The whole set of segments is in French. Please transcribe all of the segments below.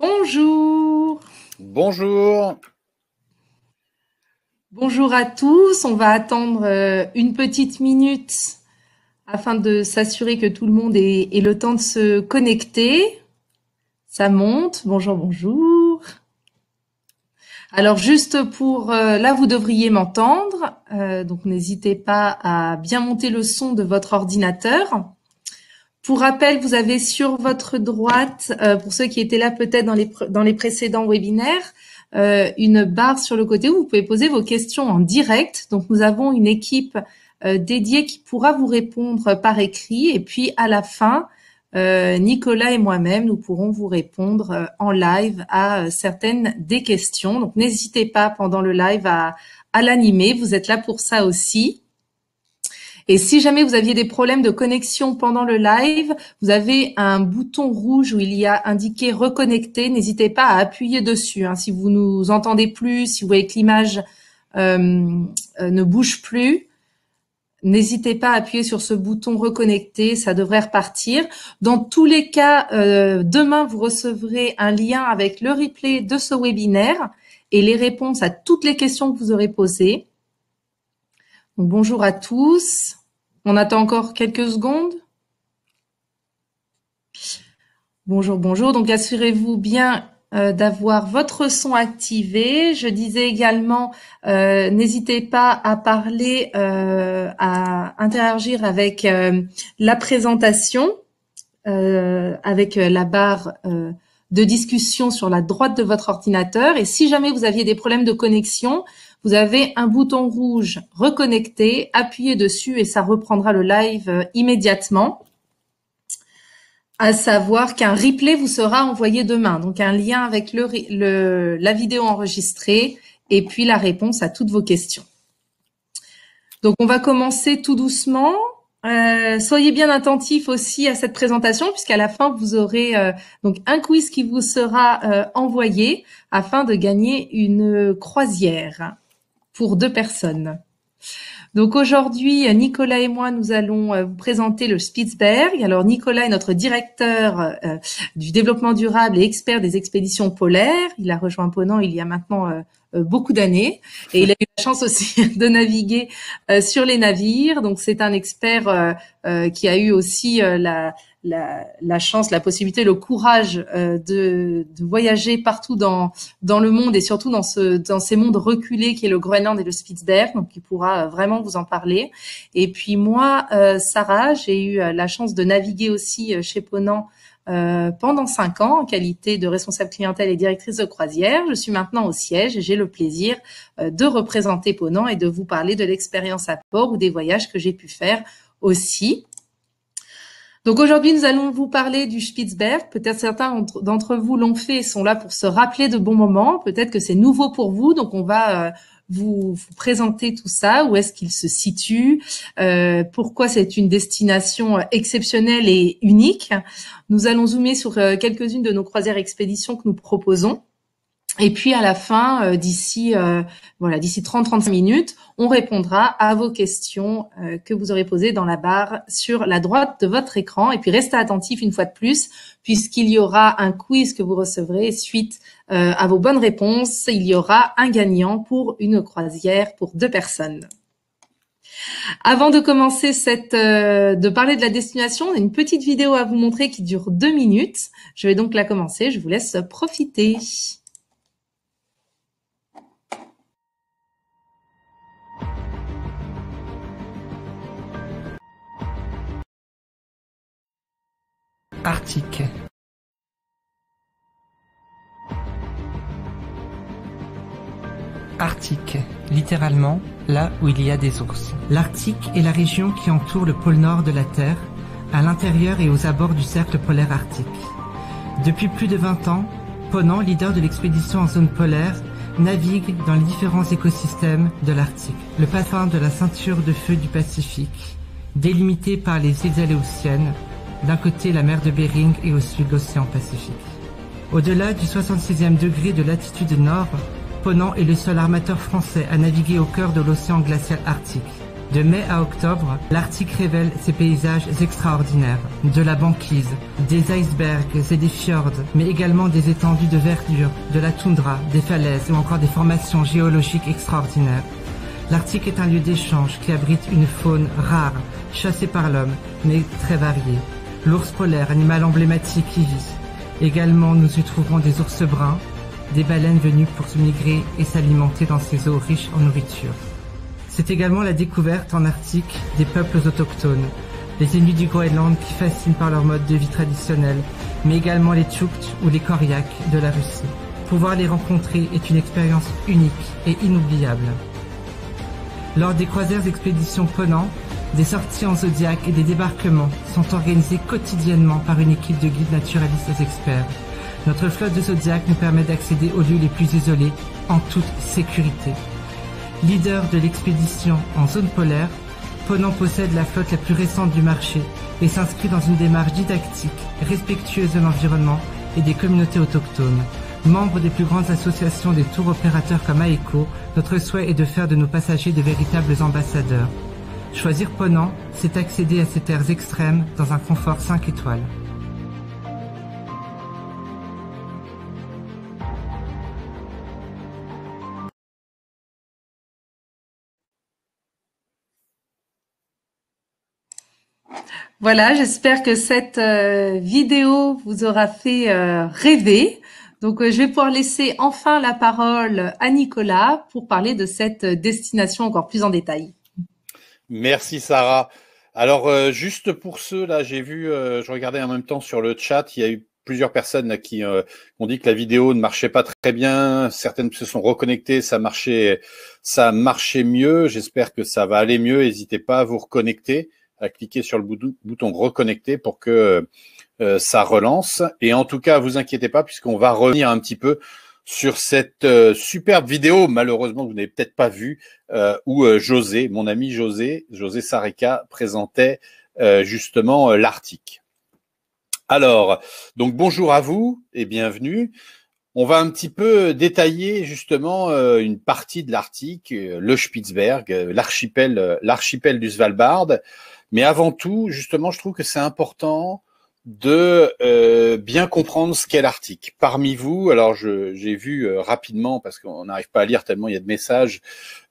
Bonjour. Bonjour. Bonjour à tous. On va attendre euh, une petite minute afin de s'assurer que tout le monde ait, le temps de se connecter. Ça monte. Bonjour, bonjour. Alors juste pour euh, là, vous devriez m'entendre. Euh, donc n'hésitez pas à bien monter le son de votre ordinateur. Pour rappel, vous avez sur votre droite, euh, pour ceux qui étaient là peut-être dans les, dans les précédents webinaires, euh, une barre sur le côté où vous pouvez poser vos questions en direct. Donc nous avons une équipe euh, dédiée qui pourra vous répondre par écrit et puis à la fin, Nicolas et moi-même, nous pourrons vous répondre en live à certaines des questions. Donc n'hésitez pas pendant le live à, à l'animer, vous êtes là pour ça aussi. Et si jamais vous aviez des problèmes de connexion pendant le live, vous avez un bouton rouge où il y a indiqué reconnecter. N'hésitez pas à appuyer dessus. Hein. si vous nous entendez plus, si vous voyez que l'image euh, euh, ne bouge plus, N'hésitez pas à appuyer sur ce bouton reconnecter, ça devrait repartir. Dans tous les cas, euh, demain, vous recevrez un lien avec le replay de ce webinaire et les réponses à toutes les questions que vous aurez posées. Bonjour à tous. On attend encore quelques secondes. Bonjour, bonjour. Donc assurez-vous bien euh, d'avoir votre son activé. Je disais également, euh, n'hésitez pas à parler, euh, à interagir avec la présentation, avec la barre de discussion sur la droite de votre ordinateur. Et si jamais vous aviez des problèmes de connexion, vous avez un bouton rouge reconnecter, appuyez dessus et ça reprendra le live euh, immédiatement. À savoir qu'un replay vous sera envoyé demain, donc un lien avec la vidéo enregistrée et puis la réponse à toutes vos questions. Donc on va commencer tout doucement. Euh, soyez bien attentifs aussi à cette présentation puisqu'à la fin vous aurez euh, donc un quiz qui vous sera envoyé afin de gagner une croisière pour deux personnes. Donc aujourd'hui, Nicolas et moi, nous allons euh, vous présenter le Spitzberg. Alors Nicolas est notre directeur euh, du développement durable et expert des expéditions polaires. Il a rejoint Ponant il y a maintenant euh, beaucoup d'années et il a eu la chance aussi de naviguer sur les navires. Donc c'est un expert qui a eu aussi la, la, chance, la possibilité, le courage euh, de, voyager partout dans, dans le monde et surtout dans, ce, dans ces mondes reculés qui est le Groenland et le Spitzberg, donc qui pourra euh, vraiment vous en parler. Et puis moi, euh, Sarah, j'ai eu la chance de naviguer aussi chez Ponant pendant cinq ans en qualité de responsable clientèle et directrice de croisière. Je suis maintenant au siège et j'ai le plaisir de représenter Ponant et de vous parler de l'expérience à port ou des voyages que j'ai pu faire aussi. Donc aujourd'hui, nous allons vous parler du Spitzberg. Peut-être certains d'entre vous l'ont fait et sont là pour se rappeler de bons moments. Peut-être que c'est nouveau pour vous, donc on va euh, vous, présenter tout ça. Où est-ce qu'il se situe euh, Pourquoi c'est une destination euh, exceptionnelle et unique Nous allons zoomer sur quelques-unes de nos croisières expéditions que nous proposons. Et puis à la fin, euh, d'ici euh, voilà, d'ici 30-35 minutes, on répondra à vos questions euh, que vous aurez posées dans la barre sur la droite de votre écran. Et puis restez attentifs une fois de plus, puisqu'il y aura un quiz que vous recevrez suite à vos bonnes réponses. Il y aura un gagnant pour une croisière pour deux personnes. Avant de commencer cette, de parler de la destination, on a une petite vidéo à vous montrer qui dure deux minutes. Je vais donc la commencer. Je vous laisse profiter. arctique Arctique, littéralement là où il y a des ours. L'Arctique est la région qui entoure le pôle nord de la Terre, à l'intérieur et aux abords du cercle polaire arctique. Depuis plus de 20 ans, Ponant, leader de l'expédition en zone polaire, navigue dans les différents écosystèmes de l'Arctique. Le patin de la ceinture de feu du Pacifique, délimité par les îles Aléoutiennes, d'un côté la mer de Bering et au sud l'océan Pacifique. Au-delà du 66e degré de latitude nord, Ponant est le seul armateur français à naviguer au cœur de l'océan glacial arctique. De mai à octobre, l'Arctique révèle ses paysages extraordinaires, de la banquise, des icebergs et des fjords, mais également des étendues de verdure, de la toundra, des falaises ou encore des formations géologiques extraordinaires. L'Arctique est un lieu d'échange qui abrite une faune rare, chassée par l'homme, mais très variée l'ours polaire, animal emblématique qui vit. Également, nous y trouverons des ours bruns, des baleines venues pour se migrer et s'alimenter dans ces eaux riches en nourriture. C'est également la découverte en Arctique des peuples autochtones, les Inuits du Groenland qui fascinent par leur mode de vie traditionnel, mais également les Tchoukts ou les Koryaks de la Russie. Pouvoir les rencontrer est une expérience unique et inoubliable. Lors des croisières expéditions Ponant, des sorties en Zodiac et des débarquements sont organisés quotidiennement par une équipe de guides naturalistes experts. Notre flotte de Zodiac nous permet d'accéder aux lieux les plus isolés en toute sécurité. Leader de l'expédition en zone polaire, Ponant possède la flotte la plus récente du marché et s'inscrit dans une démarche didactique, respectueuse de l'environnement et des communautés autochtones. Membre des plus grandes associations des tours opérateurs comme AECO, notre souhait est de faire de nos passagers de véritables ambassadeurs. Choisir Ponant, c'est accéder à ces terres extrêmes dans un confort 5 étoiles. Voilà, j'espère que cette euh, vidéo vous aura fait euh, rêver. Donc, euh, je vais pouvoir laisser enfin la parole à Nicolas pour parler de cette destination encore plus en détail. Merci Sarah. Alors euh, juste pour ceux là, j'ai vu, euh, je regardais en même temps sur le chat, il y a eu plusieurs personnes qui euh, ont dit que la vidéo ne marchait pas très bien. Certaines se sont reconnectées, ça marchait, ça marchait mieux. J'espère que ça va aller mieux. N'hésitez pas à vous reconnecter, à cliquer sur le bouton, bouton reconnecter pour que ça relance. Et en tout cas, vous inquiétez pas puisqu'on va revenir un petit peu sur cette euh, superbe vidéo, malheureusement vous n'avez peut-être pas vu, euh, où euh, José, mon ami José, José Sareka, présentait justement l'Arctique. Alors, donc bonjour à vous et bienvenue. On va un petit peu détailler justement une partie de l'Arctique, le Spitzberg, l'archipel, l'archipel du Svalbard. Mais avant tout, justement, je trouve que c'est important de euh, bien comprendre ce qu'est l'Arctique. Parmi vous, alors j'ai vu euh, rapidement parce qu'on n'arrive pas à lire tellement il y a de messages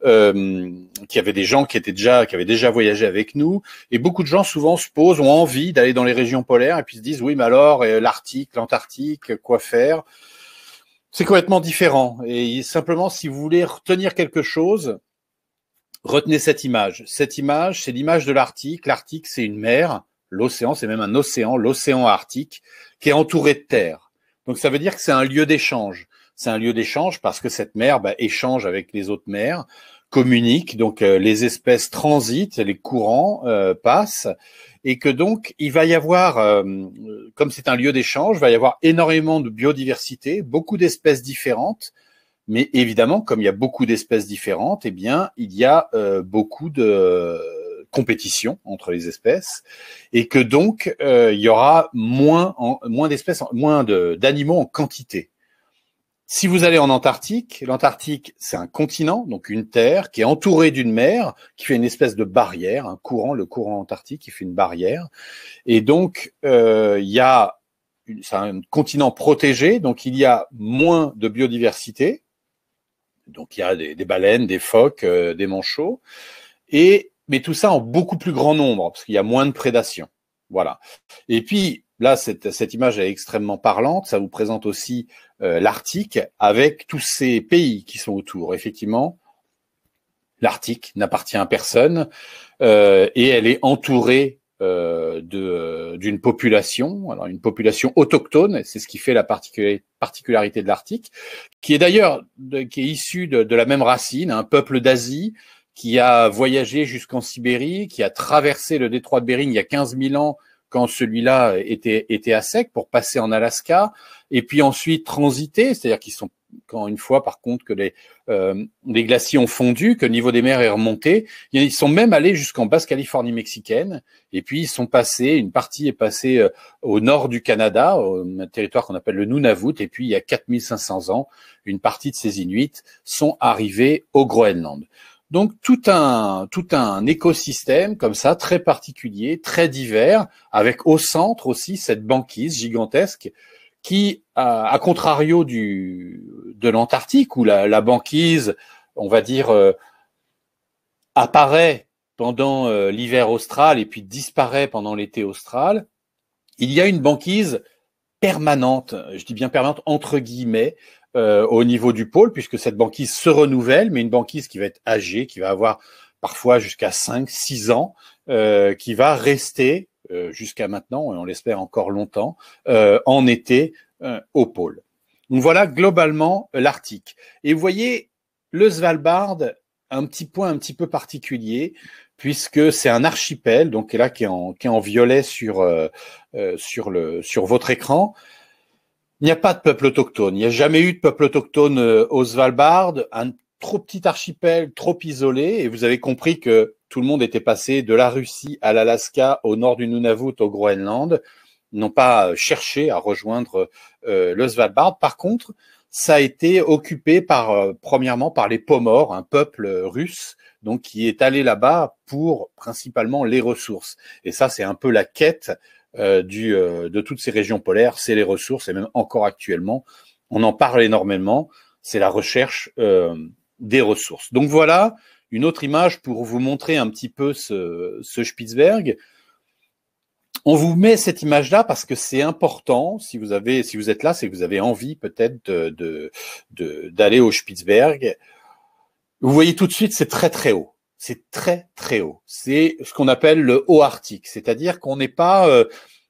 euh, qu'il y avait des gens qui étaient déjà qui avaient déjà voyagé avec nous et beaucoup de gens souvent se posent ont envie d'aller dans les régions polaires et puis se disent oui mais alors euh, l'Arctique, l'Antarctique, quoi faire C'est complètement différent et simplement si vous voulez retenir quelque chose, retenez cette image. Cette image, c'est l'image de l'Arctique. L'Arctique, c'est une mer l'océan, c'est même un océan, l'océan Arctique, qui est entouré de terre. Donc ça veut dire que c'est un lieu d'échange. C'est un lieu d'échange parce que cette mer bah, échange avec les autres mers, communique, donc euh, les espèces transitent, les courants euh, passent, et que donc il va y avoir, euh, comme c'est un lieu d'échange, il va y avoir énormément de biodiversité, beaucoup d'espèces différentes, mais évidemment, comme il y a beaucoup d'espèces différentes, eh bien, il y a beaucoup de compétition entre les espèces et que donc euh, il y aura moins moins d'espèces, moins d'animaux en quantité. Si vous allez en Antarctique, l'Antarctique, c'est un continent, donc une terre qui est entourée d'une mer, qui fait une espèce de barrière, un courant, le courant antarctique qui fait une barrière. Et donc, euh, il y a, c'est un continent protégé, donc il y a moins de biodiversité. Donc, il y a des, baleines, des phoques, euh, des manchots. Et mais tout ça en beaucoup plus grand nombre, parce qu'il y a moins de prédation. Voilà. Et puis, là, cette, cette image est extrêmement parlante. Ça vous présente aussi euh, l'Arctique avec tous ces pays qui sont autour. Effectivement, l'Arctique n'appartient à personne euh, et elle est entourée euh, d'une population, alors une population autochtone, c'est ce qui fait la particularité de l'Arctique, qui est d'ailleurs qui est issue de, la même racine, un peuple d'Asie qui a voyagé jusqu'en Sibérie, qui a traversé le détroit de Bering il y a 15 000 ans quand celui-là était, était à sec pour passer en Alaska, et puis ensuite transiter, c'est-à-dire qu'ils sont quand une fois par contre que euh, les, glaciers ont fondu, que le niveau des mers est remonté, ils sont même allés jusqu'en Basse-Californie mexicaine, et puis ils sont passés, une partie est passée euh, au nord du Canada, un territoire qu'on appelle le Nunavut, et puis il y a 4500 ans, une partie de ces Inuits sont arrivés au Groenland. Donc tout un tout un écosystème comme ça très particulier, très divers, avec au centre aussi cette banquise gigantesque qui, à, contrario du de l'Antarctique où la, banquise, on va dire, euh, apparaît pendant euh, l'hiver austral et puis disparaît pendant l'été austral, il y a une banquise permanente, je dis bien permanente entre guillemets, euh, au niveau du pôle, puisque cette banquise se renouvelle, mais une banquise qui va être âgée, qui va avoir parfois jusqu'à 5, 6 ans, euh, qui va rester euh, jusqu'à maintenant, et on l'espère encore longtemps, en été au pôle. Donc voilà globalement l'Arctique. Et vous voyez, le Svalbard, un petit point un petit peu particulier, puisque c'est un archipel, donc là qui est en, qui est en violet sur, sur, le, sur votre écran. Il n'y a pas de peuple autochtone. Il n'y a jamais eu de peuple autochtone euh, au Svalbard, un trop petit archipel, trop isolé. Et vous avez compris que tout le monde était passé de la Russie à l'Alaska, au nord du Nunavut, au Groenland. n'ont pas euh, cherché à rejoindre euh, le Svalbard. Par contre, ça a été occupé par, premièrement, par les Pomors, un peuple russe, donc qui est allé là-bas pour principalement les ressources. Et ça, c'est un peu la quête euh, du, euh, de toutes ces régions polaires, c'est les ressources, et même encore actuellement, on en parle énormément, c'est la recherche euh, des ressources. Donc voilà une autre image pour vous montrer un petit peu ce, Spitzberg. On vous met cette image-là parce que c'est important. Si vous avez, si vous êtes là, c'est que vous avez envie peut-être de, d'aller au Spitzberg. Vous voyez tout de suite, c'est très très haut c'est très très haut. C'est ce qu'on appelle le haut arctique, c'est-à-dire qu'on n'est pas euh,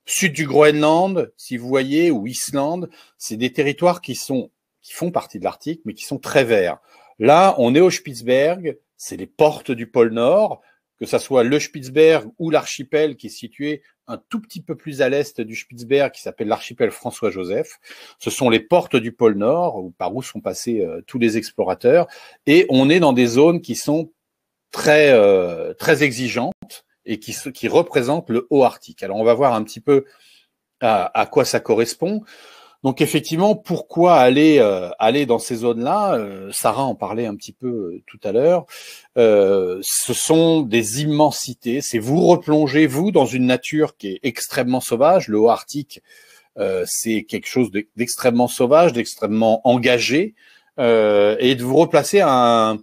sud du Groenland, si vous voyez, ou Islande. C'est des territoires qui sont qui font partie de l'Arctique, mais qui sont très verts. Là, on est au Spitzberg, c'est les portes du pôle Nord, que ça soit le Spitzberg ou l'archipel qui est situé un tout petit peu plus à l'est du Spitzberg, qui s'appelle l'archipel François-Joseph. Ce sont les portes du pôle Nord, par où sont passés euh, tous les explorateurs, et on est dans des zones qui sont très euh, très exigeante et qui, qui représente le haut arctique. Alors on va voir un petit peu à, quoi ça correspond. Donc effectivement, pourquoi aller euh, aller dans ces zones-là euh, Sarah en parlait un petit peu tout à l'heure. ce sont des immensités. C'est vous replongez, vous dans une nature qui est extrêmement sauvage. Le haut arctique, c'est quelque chose d'extrêmement sauvage, d'extrêmement engagé, et de vous replacer à un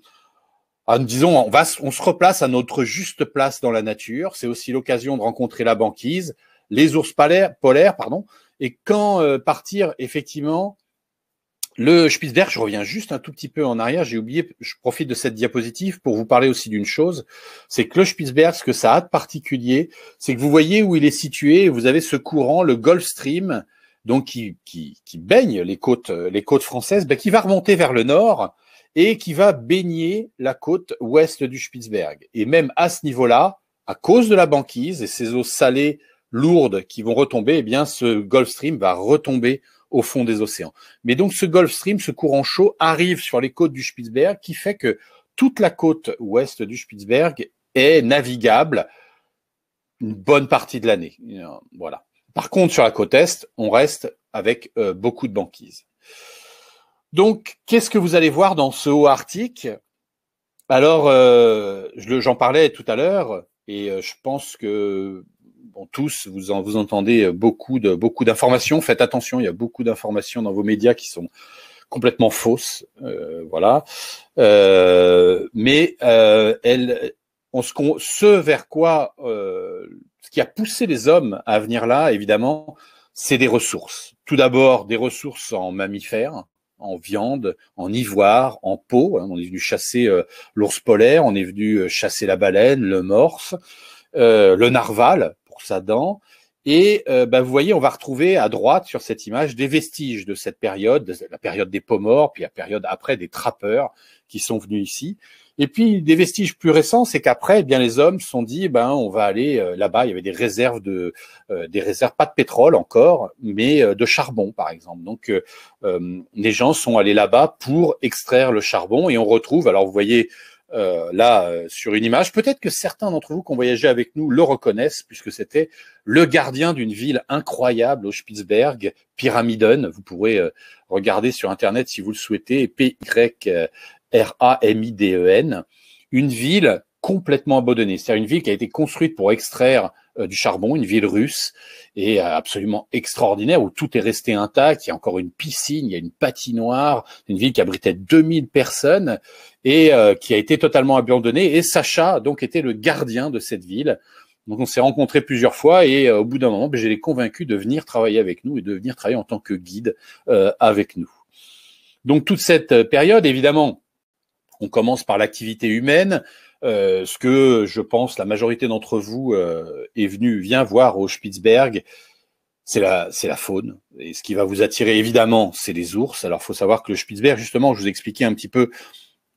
ah, disons, on, va, on se replace à notre juste place dans la nature. C'est aussi l'occasion de rencontrer la banquise, les ours polaires, polaires pardon. Et quand euh, partir effectivement le Spitzberg, je reviens juste un tout petit peu en arrière, j'ai oublié, je profite de cette diapositive pour vous parler aussi d'une chose, c'est que le Spitzberg, ce que ça a de particulier, c'est que vous voyez où il est situé, vous avez ce courant, le Gulf Stream, donc qui, qui, qui baigne les côtes, euh, les côtes françaises, ben, qui va remonter vers le nord, et qui va baigner la côte ouest du Spitzberg. Et même à ce niveau-là, à cause de la banquise et ces eaux salées lourdes qui vont retomber, eh bien, ce Gulf Stream va retomber au fond des océans. Mais donc, ce Gulf Stream, ce courant chaud, arrive sur les côtes du Spitzberg, qui fait que toute la côte ouest du Spitzberg est navigable une bonne partie de l'année. Voilà. Par contre, sur la côte est, on reste avec euh, beaucoup de banquises. Donc, qu'est-ce que vous allez voir dans ce haut arctique Alors, euh, j'en parlais tout à l'heure, et euh, je pense que bon, tous vous en, vous entendez beaucoup de beaucoup d'informations. Faites attention, il y a beaucoup d'informations dans vos médias qui sont complètement fausses, euh, voilà. mais elle, on se, ce vers quoi, ce qui a poussé les hommes à venir là, évidemment, c'est des ressources. Tout d'abord, des ressources en mammifères en viande, en ivoire, en peau. Hein, on est venu chasser euh, l'ours polaire, on est venu euh, chasser la baleine, le morse, euh, le narval pour sa dent. Et bah, vous voyez, on va retrouver à droite sur cette image des vestiges de cette période, la période des peaux morts, puis la période après des trappeurs qui sont venus ici. Et puis des vestiges plus récents, c'est qu'après, eh bien les hommes se sont dit, ben on va aller euh, là-bas. Il y avait des réserves de, euh, des réserves pas de pétrole encore, mais euh, de charbon par exemple. Donc les gens sont allés là-bas pour extraire le charbon et on retrouve. Alors vous voyez là sur une image, peut-être que certains d'entre vous qui ont voyagé avec nous le reconnaissent puisque c'était le gardien d'une ville incroyable au Spitzberg, Pyramiden. Vous pourrez regarder sur internet si vous le souhaitez. P Y R-A-M-I-D-E-N, une ville complètement abandonnée. C'est-à-dire une ville qui a été construite pour extraire euh, du charbon, une ville russe, et euh, absolument extraordinaire, où tout est resté intact, il y a encore une piscine, il y a une patinoire, une ville qui abritait 2000 personnes, et euh, qui a été totalement abandonnée. Et Sacha donc était le gardien de cette ville. Donc on s'est rencontrés plusieurs fois et au bout d'un moment, ben, j'ai les convaincus de venir travailler avec nous et de venir travailler en tant que guide avec nous. Donc toute cette période, évidemment, on commence par l'activité humaine, euh, ce que je pense la majorité d'entre vous euh, est venue, vient voir au Spitzberg. C'est la, c'est la faune. Et ce qui va vous attirer, évidemment, c'est les ours. Alors, faut savoir que le Spitzberg, justement, je vous expliquais un petit peu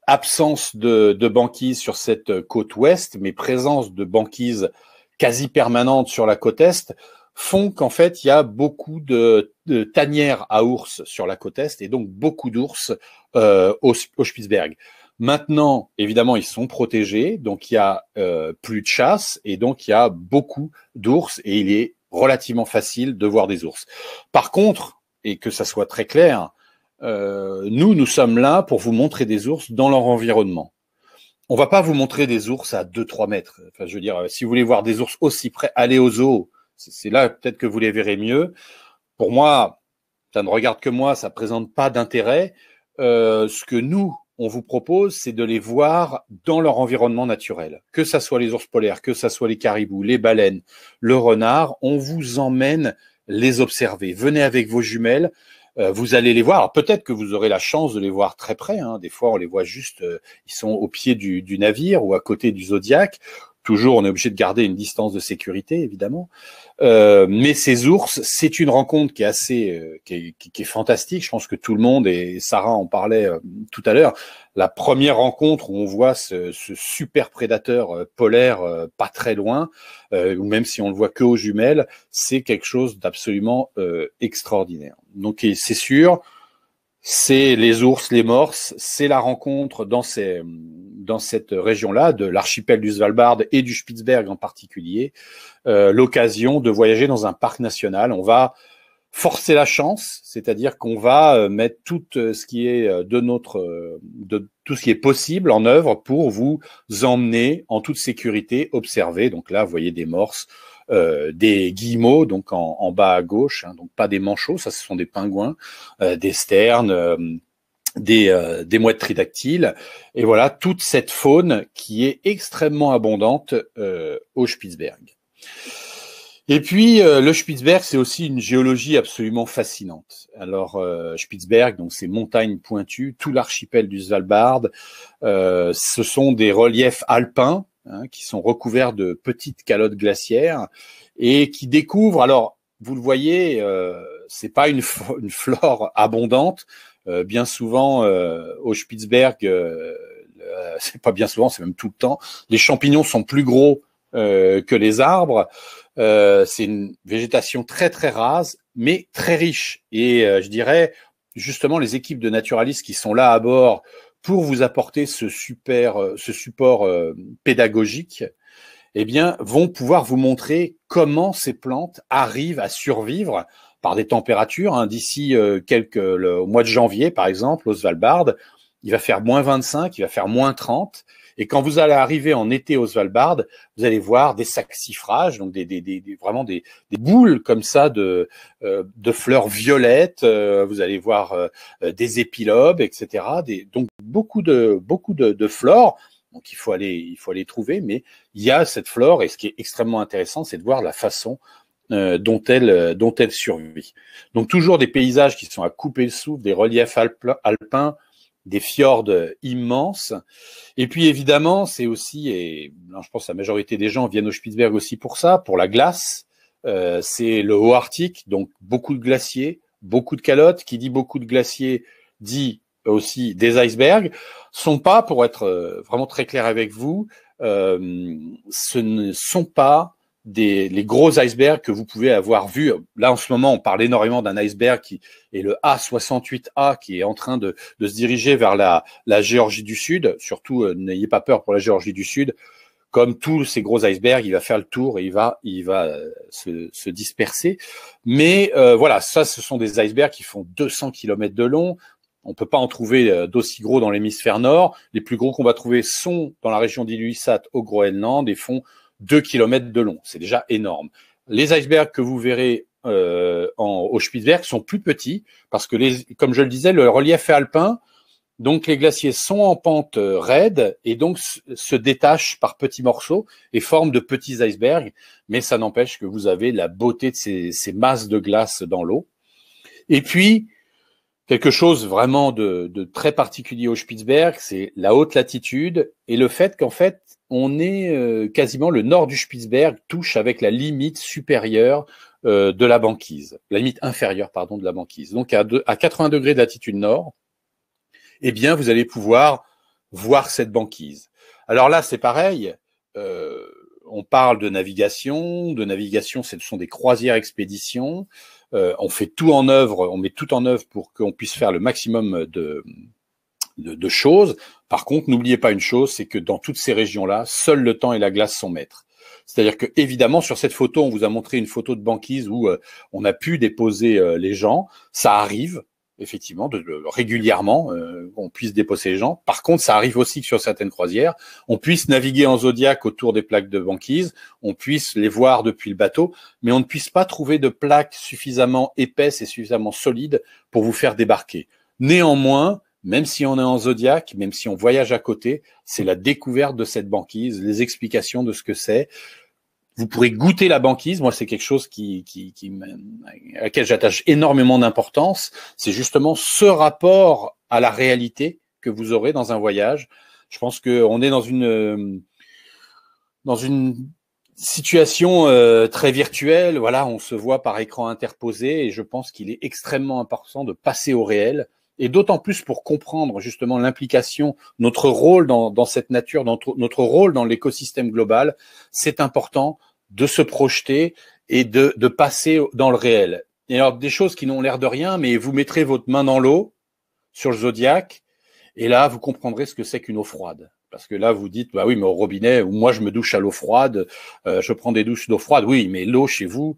absence de, de banquise sur cette côte ouest, mais présence de banquise quasi permanente sur la côte est font qu'en fait, il y a beaucoup de, tanières à ours sur la côte est et donc beaucoup d'ours euh, au, Spitzberg. Maintenant, évidemment, ils sont protégés, donc il y a euh, plus de chasse et donc il y a beaucoup d'ours et il est relativement facile de voir des ours. Par contre, et que ça soit très clair, euh, nous, nous sommes là pour vous montrer des ours dans leur environnement. On va pas vous montrer des ours à 2-3 mètres. Enfin, je veux dire, si vous voulez voir des ours aussi près, allez aux eaux, C'est là peut-être que vous les verrez mieux. Pour moi, ça ne regarde que moi, ça présente pas d'intérêt. Euh, ce que nous, on vous propose, c'est de les voir dans leur environnement naturel. Que ça soit les ours polaires, que ça soit les caribous, les baleines, le renard, on vous emmène les observer. Venez avec vos jumelles, euh, vous allez les voir. peut-être que vous aurez la chance de les voir très près. Hein. Des fois, on les voit juste, euh, ils sont au pied du, du, navire ou à côté du zodiaque. Toujours, on est obligé de garder une distance de sécurité, évidemment. Euh, mais ces ours, c'est une rencontre qui est assez, euh, qui, est, fantastique. Je pense que tout le monde et Sarah en parlait euh, tout à l'heure. La première rencontre où on voit ce, ce super prédateur polaire pas très loin, ou même si on le voit que aux jumelles, c'est quelque chose d'absolument extraordinaire. Donc c'est sûr, c'est les ours, les morses, c'est la rencontre dans, ces, dans cette région-là, de l'archipel du Svalbard et du Spitzberg en particulier, euh, l'occasion de voyager dans un parc national. On va forcer la chance, c'est-à-dire qu'on va euh, mettre tout euh, ce qui est de notre, de tout ce qui est possible en œuvre pour vous emmener en toute sécurité, observer. Donc là, vous voyez des morses, euh, des guillemots, donc en, bas à gauche, hein, donc pas des manchots, ça ce sont des pingouins, euh, des sternes. Euh, des, des mouettes tridactyles et voilà toute cette faune qui est extrêmement abondante au Spitzberg. Et puis le Spitzberg, c'est aussi une géologie absolument fascinante. Alors Spitzberg, donc ces montagnes pointues, tout l'archipel du Svalbard, ce sont des reliefs alpins Hein, qui sont recouverts de petites calottes glaciaires et qui découvrent. Alors, vous le voyez, euh, c'est pas une, une, flore abondante. Euh, bien souvent, euh, au Spitzberg, euh, c'est pas bien souvent, c'est même tout le temps. Les champignons sont plus gros que les arbres. c'est une végétation très très rase, mais très riche. Et je dirais, justement, les équipes de naturalistes qui sont là à bord pour vous apporter ce super, euh, ce support euh, pédagogique, eh bien, vont pouvoir vous montrer comment ces plantes arrivent à survivre par des températures. Hein. D'ici euh, quelques, le, au mois de janvier, par exemple, au Svalbard, il va faire moins 25, il va faire moins 30. Et quand vous allez arriver en été au Svalbard, vous allez voir des saxifrages, donc des, des, des vraiment des, des, boules comme ça de, euh, de fleurs violettes. Euh, vous allez voir euh, des épilobes, etc. donc beaucoup de beaucoup de, de Donc il faut aller, il faut aller trouver, mais il y a cette flore et ce qui est extrêmement intéressant, c'est de voir la façon dont elle dont elle survit. Donc toujours des paysages qui sont à couper le souffle, des reliefs alpins, des fjords immenses. Et puis évidemment, c'est aussi, et je pense que la majorité des gens viennent au Spitzberg aussi pour ça, pour la glace. Euh, c'est le haut Arctique, donc beaucoup de glaciers, beaucoup de calottes. Qui dit beaucoup de glaciers dit aussi des icebergs. Sont pas, pour être euh, vraiment très clair avec vous, euh, ce ne sont pas des les gros icebergs que vous pouvez avoir vus. Là, en ce moment, on parle énormément d'un iceberg qui est le A68A qui est en train de, se diriger vers la, la Géorgie du Sud. Surtout, euh, n'ayez pas peur pour la Géorgie du Sud. Comme tous ces gros icebergs, il va faire le tour et il va, il va euh, se, disperser. Mais euh, voilà, ça, ce sont des icebergs qui font 200 km de long. On peut pas en trouver d'aussi gros dans l'hémisphère nord. Les plus gros qu'on va trouver sont dans la région d'Iluissat au Groenland et font 2 km de long. C'est déjà énorme. Les icebergs que vous verrez euh, en, au Spitzberg sont plus petits parce que, les, comme je le disais, le relief est alpin. Donc les glaciers sont en pente euh, raide et donc se détachent par petits morceaux et forment de petits icebergs, mais ça n'empêche que vous avez la beauté de ces, ces masses de glace dans l'eau. Et puis, Quelque chose vraiment de, très particulier au Spitzberg, c'est la haute latitude et le fait qu'en fait, on est euh, quasiment le nord du Spitzberg touche avec la limite supérieure euh, de la banquise, la limite inférieure pardon de la banquise. Donc à, à 80 degrés de latitude nord, eh bien vous allez pouvoir voir cette banquise. Alors là c'est pareil, euh, on parle de navigation, de navigation ce sont des croisières expéditions. Euh, on fait tout en œuvre, on met tout en œuvre pour qu'on puisse faire le maximum de, choses. Par contre, n'oubliez pas une chose, c'est que dans toutes ces régions-là, seul le temps et la glace sont maîtres. C'est-à-dire que évidemment sur cette photo, on vous a montré une photo de banquise où euh, on a pu déposer euh, les gens. Ça arrive, effectivement, de, régulièrement, euh, on puisse déposer les gens. Par contre, ça arrive aussi que sur certaines croisières, on puisse naviguer en zodiaque autour des plaques de banquise, on puisse les voir depuis le bateau, mais on ne puisse pas trouver de plaques suffisamment épaisses et suffisamment solides pour vous faire débarquer. Néanmoins, même si on est en zodiaque, même si on voyage à côté, c'est la découverte de cette banquise, les explications de ce que c'est, vous pourrez goûter la banquise. Moi, c'est quelque chose qui, à laquelle j'attache énormément d'importance. C'est justement ce rapport à la réalité que vous aurez dans un voyage. Je pense qu'on est dans une euh, dans une situation euh, très virtuelle. Voilà, on se voit par écran interposé et je pense qu'il est extrêmement important de passer au réel et d'autant plus pour comprendre justement l'implication, notre rôle dans, cette nature, notre rôle dans l'écosystème global, c'est important de se projeter et de, passer dans le réel. Et alors des choses qui n'ont l'air de rien, mais vous mettrez votre main dans l'eau sur le zodiaque, et là vous comprendrez ce que c'est qu'une eau froide. Parce que là, vous dites, bah oui, mais au robinet, ou moi, je me douche à l'eau froide, euh, je prends des douches d'eau froide. Oui, mais l'eau chez vous,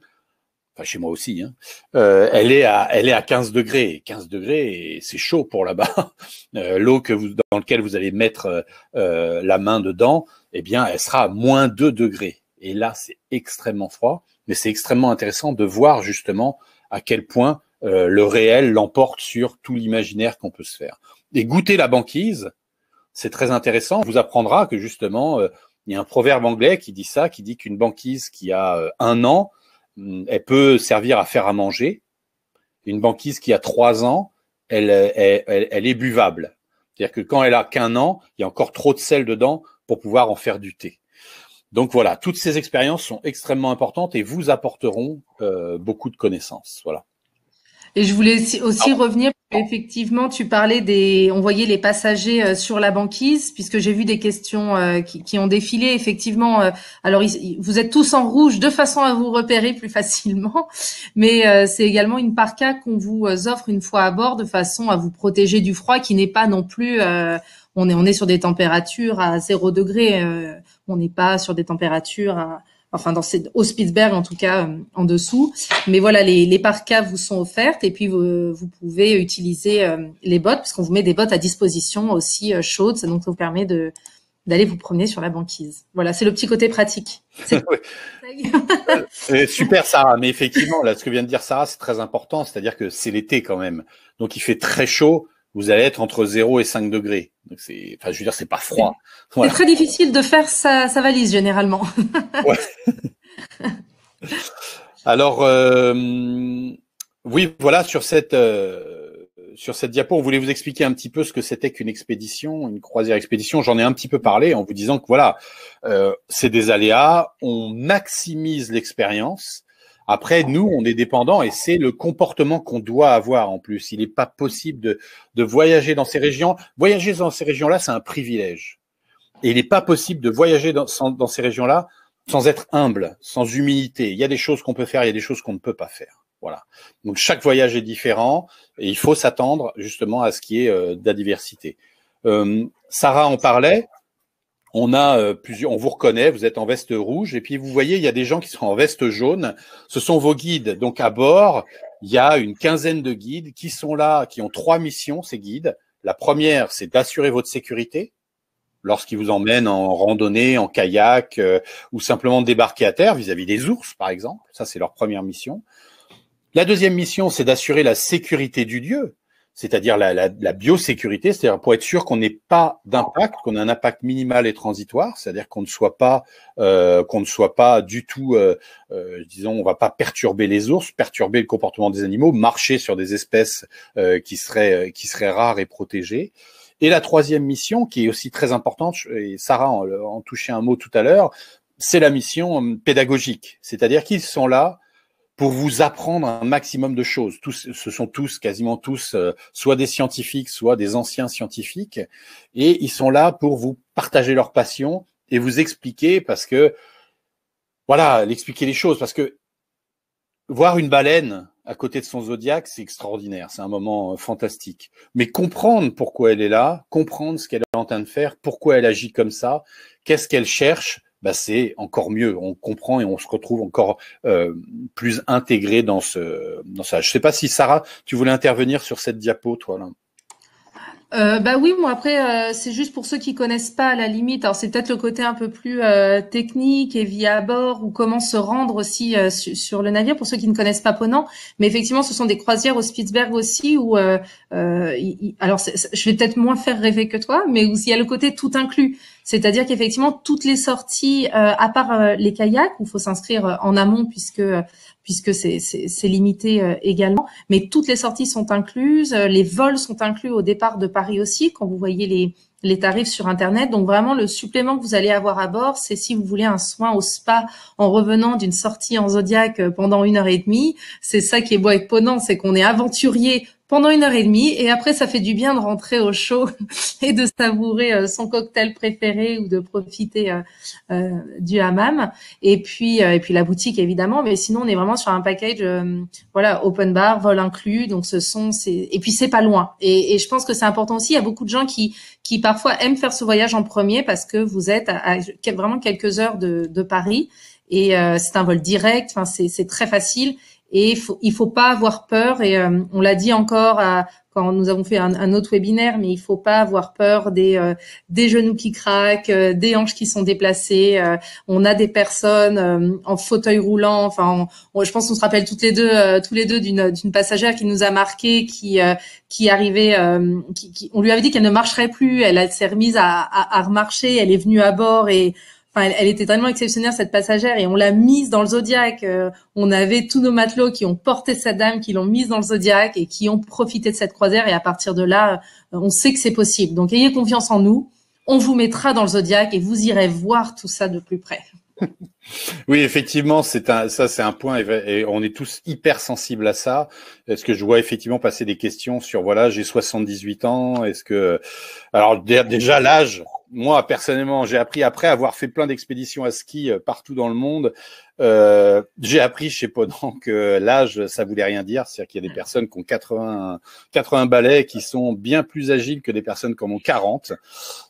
enfin chez moi aussi, hein. euh, elle, est à, elle est à 15 degrés. 15 degrés, c'est chaud pour là-bas. Euh, l'eau que dans laquelle vous allez mettre euh, la main dedans, eh bien, elle sera à moins 2 degrés. Et là, c'est extrêmement froid, mais c'est extrêmement intéressant de voir justement à quel point le réel l'emporte sur tout l'imaginaire qu'on peut se faire. Et goûter la banquise, c'est très intéressant. On vous apprendra que justement, il y a un proverbe anglais qui dit ça, qui dit qu'une banquise qui a un an, Hum, elle peut servir à faire à manger. Une banquise qui a trois ans, elle, est buvable. C'est-à-dire que quand elle a qu'un an, il y a encore trop de sel dedans pour pouvoir en faire du thé. Donc voilà, toutes ces expériences sont extrêmement importantes et vous apporteront euh, beaucoup de connaissances. Voilà. Et je voulais aussi ah. revenir, effectivement, tu parlais des, on voyait les passagers euh, sur la banquise, puisque j'ai vu des questions euh, qui, ont défilé, effectivement. Euh, alors, vous êtes tous en rouge de façon à vous repérer plus facilement, mais c'est également une parka qu'on vous offre une fois à bord de façon à vous protéger du froid qui n'est pas non plus, on est, on est sur des températures à 0 degré, on n'est pas sur des températures à enfin dans au Spitzberg en tout cas euh, en dessous. Mais voilà, les, les parkas vous sont offertes et puis euh, vous, pouvez utiliser euh, les bottes puisqu'on vous met des bottes à disposition aussi chaudes, donc ça vous permet de d'aller vous promener sur la banquise. Voilà, c'est le petit côté pratique. Super Sarah, mais effectivement, là, ce que vient de dire Sarah, c'est très important, c'est-à-dire que c'est l'été quand même, donc il fait très chaud vous allez être entre 0 et 5 degrés. Donc c'est, enfin, je veux dire, c'est pas froid. C'est très difficile de faire sa, sa valise généralement. Alors, euh, oui, voilà, sur cette, euh, sur cette diapo, on voulait vous expliquer un petit peu ce que c'était qu'une expédition, une croisière expédition. J'en ai un petit peu parlé en vous disant que voilà, euh, c'est des aléas, on maximise l'expérience après, nous, on est dépendant et c'est le comportement qu'on doit avoir en plus. Il n'est pas possible de, de voyager dans ces régions. Voyager dans ces régions-là, c'est un privilège. Et il n'est pas possible de voyager dans, ces régions-là sans être humble, sans humilité. Il y a des choses qu'on peut faire, il y a des choses qu'on ne peut pas faire. Voilà. Donc chaque voyage est différent et il faut s'attendre justement à ce qui est euh, de la diversité. Euh, Sarah en parlait on a euh, plusieurs, on vous reconnaît, vous êtes en veste rouge, et puis vous voyez, il y a des gens qui sont en veste jaune. Ce sont vos guides. Donc à bord, il y a une quinzaine de guides qui sont là, qui ont trois missions, ces guides. La première, c'est d'assurer votre sécurité lorsqu'ils vous emmènent en randonnée, en kayak, euh, ou simplement débarquer à terre vis-à-vis des ours, par exemple. Ça, c'est leur première mission. La deuxième mission, c'est d'assurer la sécurité du dieu c'est-à-dire la, la, biosécurité, c'est-à-dire pour être sûr qu'on n'ait pas d'impact, qu'on a un impact minimal et transitoire, c'est-à-dire qu'on ne soit pas, euh, qu'on ne soit pas du tout, euh, euh, disons, on va pas perturber les ours, perturber le comportement des animaux, marcher sur des espèces qui seraient qui seraient rares et protégées. Et la troisième mission, qui est aussi très importante, et Sarah en, en touchait un mot tout à l'heure, c'est la mission pédagogique, c'est-à-dire qu'ils sont là pour vous apprendre un maximum de choses. Tous, ce sont tous, quasiment tous, euh, soit des scientifiques, soit des anciens scientifiques, et ils sont là pour vous partager leur passion et vous expliquer, parce que, voilà, l'expliquer les choses, parce que voir une baleine à côté de son zodiaque, c'est extraordinaire, c'est un moment euh, fantastique. Mais comprendre pourquoi elle est là, comprendre ce qu'elle est en train de faire, pourquoi elle agit comme ça, qu'est-ce qu'elle cherche, bah, c'est encore mieux. On comprend et on se retrouve encore euh, plus intégré dans ce dans ça. Je sais pas si Sarah, tu voulais intervenir sur cette diapo, toi là. Euh, bah oui, moi après euh, c'est juste pour ceux qui connaissent pas la limite. Alors c'est peut-être le côté un peu plus euh, technique et via bord ou comment se rendre aussi euh, sur le navire pour ceux qui ne connaissent pas Ponant. Mais effectivement, ce sont des croisières au Spitzberg aussi où alors je vais peut-être moins faire rêver que toi, mais où il y a le côté tout inclus. C'est-à-dire qu'effectivement, toutes les sorties, euh, à part euh, les kayaks, où il faut s'inscrire euh, en amont puisque puisque c'est limité également, mais toutes les sorties sont incluses, les vols sont inclus au départ de Paris aussi, quand vous voyez les, les tarifs sur Internet. Donc vraiment, le supplément que vous allez avoir à bord, c'est si vous voulez un soin au spa en revenant d'une sortie en Zodiac pendant une heure et demie. C'est ça qui est beau et c'est qu'on est aventurier pendant une heure et demie. Et après, ça fait du bien de rentrer au chaud et de savourer euh, son cocktail préféré ou de profiter euh, euh, du hammam. Et puis, et puis la boutique évidemment. Mais sinon, on est vraiment sur un package, voilà, open bar, vol inclus. Donc, ce sont, et puis c'est pas loin. Et, et, je pense que c'est important aussi. Il y a beaucoup de gens qui qui parfois aiment faire ce voyage en premier parce que vous êtes à, vraiment quelques heures de, de Paris et c'est un vol direct. Enfin, c'est très facile. Et il faut, il faut pas avoir peur. Et euh, on l'a dit encore quand nous avons fait un, un, autre webinaire, mais il faut pas avoir peur des, euh, des genoux qui craquent, euh, des hanches qui sont déplacées. on a des personnes en fauteuil roulant. Enfin, je pense qu'on se rappelle toutes les deux, tous les deux d'une, d'une passagère qui nous a marqué, qui qui arrivait, qui, on lui avait dit qu'elle ne marcherait plus. Elle, s'est remise à, à, à remarcher. Elle est venue à bord et elle, était tellement exceptionnelle cette passagère et on l'a mise dans le zodiaque. Euh, on avait tous nos matelots qui ont porté cette dame, qui l'ont mise dans le zodiaque et qui ont profité de cette croisière. Et à partir de là, euh, on sait que c'est possible. Donc ayez confiance en nous. On vous mettra dans le zodiaque et vous irez voir tout ça de plus près. Oui, effectivement, c'est un, ça c'est un point et on est tous hyper sensibles à ça. Est-ce que je vois effectivement passer des questions sur voilà, j'ai 78 ans, est-ce que alors déjà l'âge, moi personnellement, j'ai appris après avoir fait plein d'expéditions à ski euh, partout dans le monde. Euh, j'ai appris chez Podran que l'âge, ça voulait rien dire. C'est-à-dire qu'il y a des mm. personnes qui ont 80, 80 balais qui sont bien plus agiles que des personnes qui en ont 40.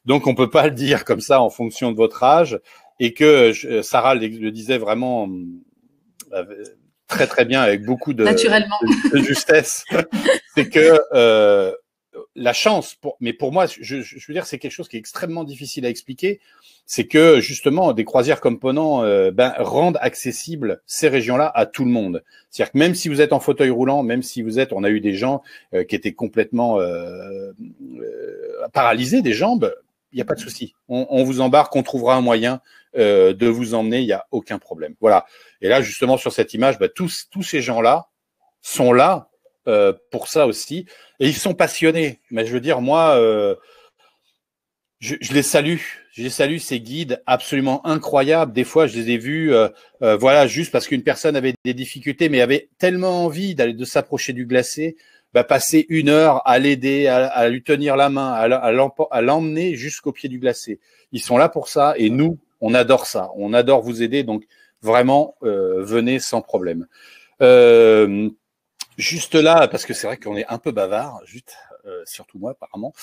Donc, on peut pas le dire comme ça en fonction de votre âge. Et que Sarah le disait vraiment euh, très très bien avec beaucoup de, Naturellement. justesse. C'est que euh, la chance, mais pour moi, je, veux dire, c'est quelque chose qui est extrêmement difficile à expliquer, c'est que justement, des croisières comme Ponant euh, ben, rendent accessibles ces régions-là à tout le monde. C'est-à-dire que même si vous êtes en fauteuil roulant, même si vous êtes, on a eu des gens euh, qui étaient complètement euh, paralysés des jambes, il n'y a pas de souci. On, vous embarque, on trouvera un moyen de vous emmener, il n'y a aucun problème. Voilà. Et là, justement, sur cette image, ben, tous, tous ces gens-là sont là euh, pour ça aussi. Et ils sont passionnés. Mais je veux dire, moi, euh, je, les salue. Je les salue, ces guides absolument incroyables. Des fois, je les ai vus, euh, voilà, juste parce qu'une personne avait des difficultés, mais avait tellement envie d'aller de s'approcher du glacé, bah, passer une heure à l'aider, à, lui tenir la main, à l'emmener jusqu'au pied du glacé. Ils sont là pour ça. Et nous, on adore ça. On adore vous aider. Donc, vraiment, venez sans problème. Euh, Juste là, parce que c'est vrai qu'on est un peu bavard, juste, euh, surtout moi apparemment.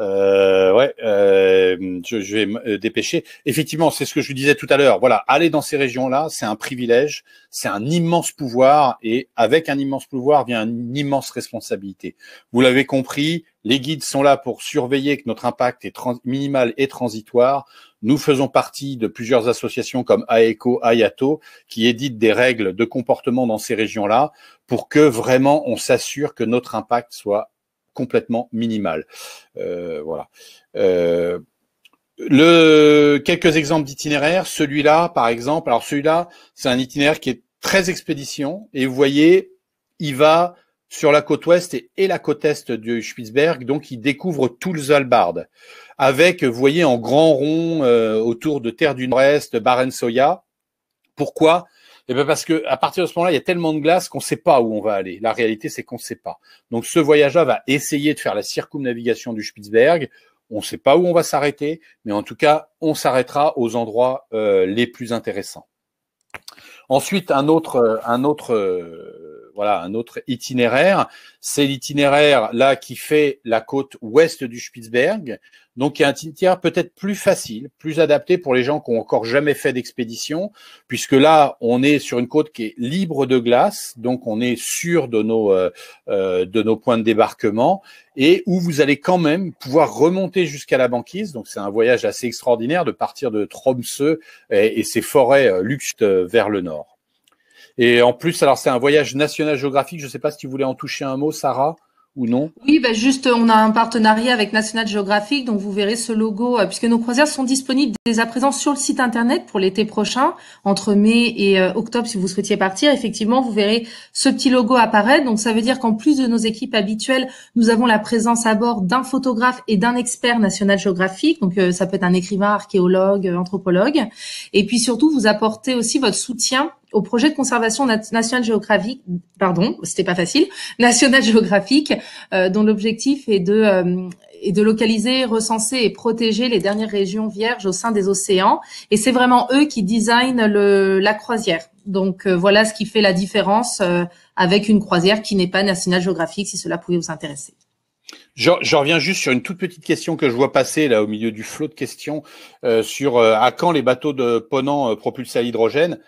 Euh, ouais, euh, je, vais me dépêcher. Effectivement, c'est ce que je disais tout à l'heure. Voilà, aller dans ces régions-là, c'est un privilège, c'est un immense pouvoir, et avec un immense pouvoir vient une immense responsabilité. Vous l'avez compris, les guides sont là pour surveiller que notre impact est minimal et transitoire. Nous faisons partie de plusieurs associations comme AECO, AYATO, qui éditent des règles de comportement dans ces régions-là pour que vraiment on s'assure que notre impact soit complètement minimal. Euh, voilà. Euh, le, quelques exemples d'itinéraires. Celui-là, par exemple. Alors celui-là, c'est un itinéraire qui est très expédition et vous voyez, il va sur la côte ouest et, la côte est du Spitzberg. Donc, il découvre tout le Svalbard avec, vous voyez, en grand rond euh, autour de Terre du Nord-Est, Barensoya. Pourquoi eh bien parce que à partir de ce moment-là, il y a tellement de glace qu'on ne sait pas où on va aller. La réalité, c'est qu'on ne sait pas. Donc, ce voyage-là va essayer de faire la circumnavigation du Spitzberg. On ne sait pas où on va s'arrêter, mais en tout cas, on s'arrêtera aux endroits euh, les plus intéressants. Ensuite, un autre, euh, un autre voilà un autre itinéraire. C'est l'itinéraire là qui fait la côte ouest du Spitzberg, donc il y a un itinéraire peut-être plus facile, plus adapté pour les gens qui ont encore jamais fait d'expédition, puisque là on est sur une côte qui est libre de glace, donc on est sûr de nos euh, euh, de nos points de débarquement et où vous allez quand même pouvoir remonter jusqu'à la banquise. Donc c'est un voyage assez extraordinaire de partir de Tromsø et, et ses forêts euh, luxes vers le nord. Et en plus, alors c'est un voyage national géographique. Je ne sais pas si tu voulais en toucher un mot, Sarah. Ou non Oui, bah juste, on a un partenariat avec National Geographic, donc vous verrez ce logo, euh, puisque nos croisières sont disponibles dès à présent sur le site internet pour l'été prochain, entre mai et euh, octobre, si vous souhaitiez partir. Effectivement, vous verrez ce petit logo apparaître. Donc, ça veut dire qu'en plus de nos équipes habituelles, nous avons la présence à bord d'un photographe et d'un expert National Geographic. Donc, euh, ça peut être un écrivain, archéologue, anthropologue. Et puis surtout, vous apportez aussi votre soutien au projet de conservation nationale géographique, pardon, c'était pas facile, nationale géographique, euh, dont l'objectif est de et euh, de localiser, recenser et protéger les dernières régions vierges au sein des océans. Et c'est vraiment eux qui designent le, la croisière. Donc euh, voilà ce qui fait la différence avec une croisière qui n'est pas nationale géographique, si cela pouvait vous intéresser. Je, reviens juste sur une toute petite question que je vois passer là au milieu du flot de questions sur à quand les bateaux de Ponant euh, propulsés à l'hydrogène.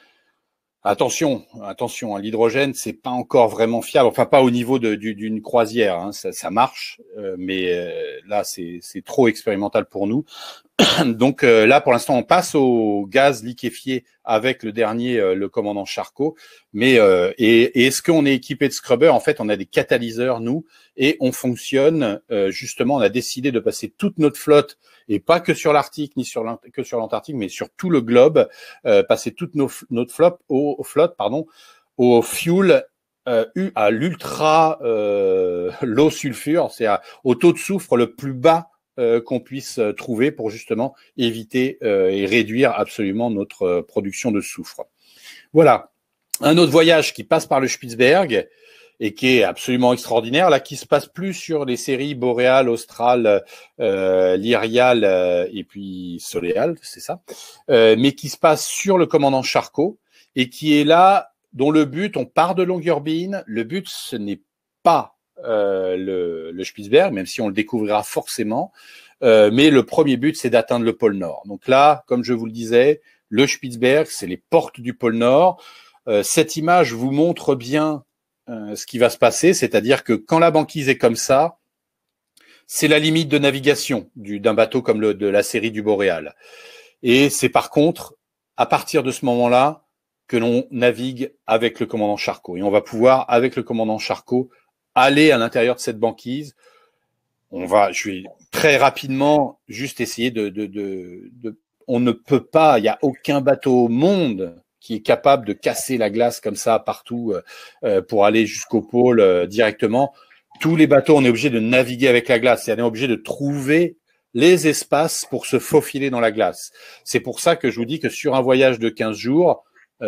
Attention, attention, hein, l'hydrogène, c'est pas encore vraiment fiable. Enfin, pas au niveau d'une croisière, hein, ça, marche, euh, mais euh, là, c'est trop expérimental pour nous. Donc euh, là, pour l'instant, on passe au gaz liquéfié avec le dernier, le commandant Charcot. Mais est-ce qu'on est équipé de scrubbers En fait, on a des catalyseurs, nous, et on fonctionne euh, justement. On a décidé de passer toute notre flotte et pas que sur l'Arctique ni sur que sur l'Antarctique, mais sur tout le globe, euh, passer toute notre flotte au, flotte pardon au fuel euh, à l'ultra euh, low sulfure, c'est au taux de soufre le plus bas qu'on puisse trouver pour justement éviter et réduire absolument notre production de soufre. Voilà. Un autre voyage qui passe par le Spitzberg, et qui est absolument extraordinaire, là, qui se passe plus sur les séries boréales, australes, euh, lyriales euh, et puis Soléal, c'est ça, euh, mais qui se passe sur le commandant Charcot et qui est là dont le but, on part de Longyearbyen, le but ce n'est pas euh, le, le, Spitzberg, même si on le découvrira forcément, euh, mais le premier but c'est d'atteindre le pôle Nord. Donc là, comme je vous le disais, le Spitzberg, c'est les portes du pôle Nord. Euh, cette image vous montre bien euh, ce qui va se passer, c'est-à-dire que quand la banquise est comme ça, c'est la limite de navigation d'un bateau comme le, de la série du Boréal. Et c'est par contre à partir de ce moment-là que l'on navigue avec le commandant Charcot. Et on va pouvoir, avec le commandant Charcot, aller à l'intérieur de cette banquise. On va, je vais très rapidement juste essayer de, de on ne peut pas, il n'y a aucun bateau au monde qui est capable de casser la glace comme ça partout euh, euh, pour aller jusqu'au pôle euh, directement. Tous les bateaux, on est obligé de naviguer avec la glace et on est obligé de trouver les espaces pour se faufiler dans la glace. C'est pour ça que je vous dis que sur un voyage de 15 jours,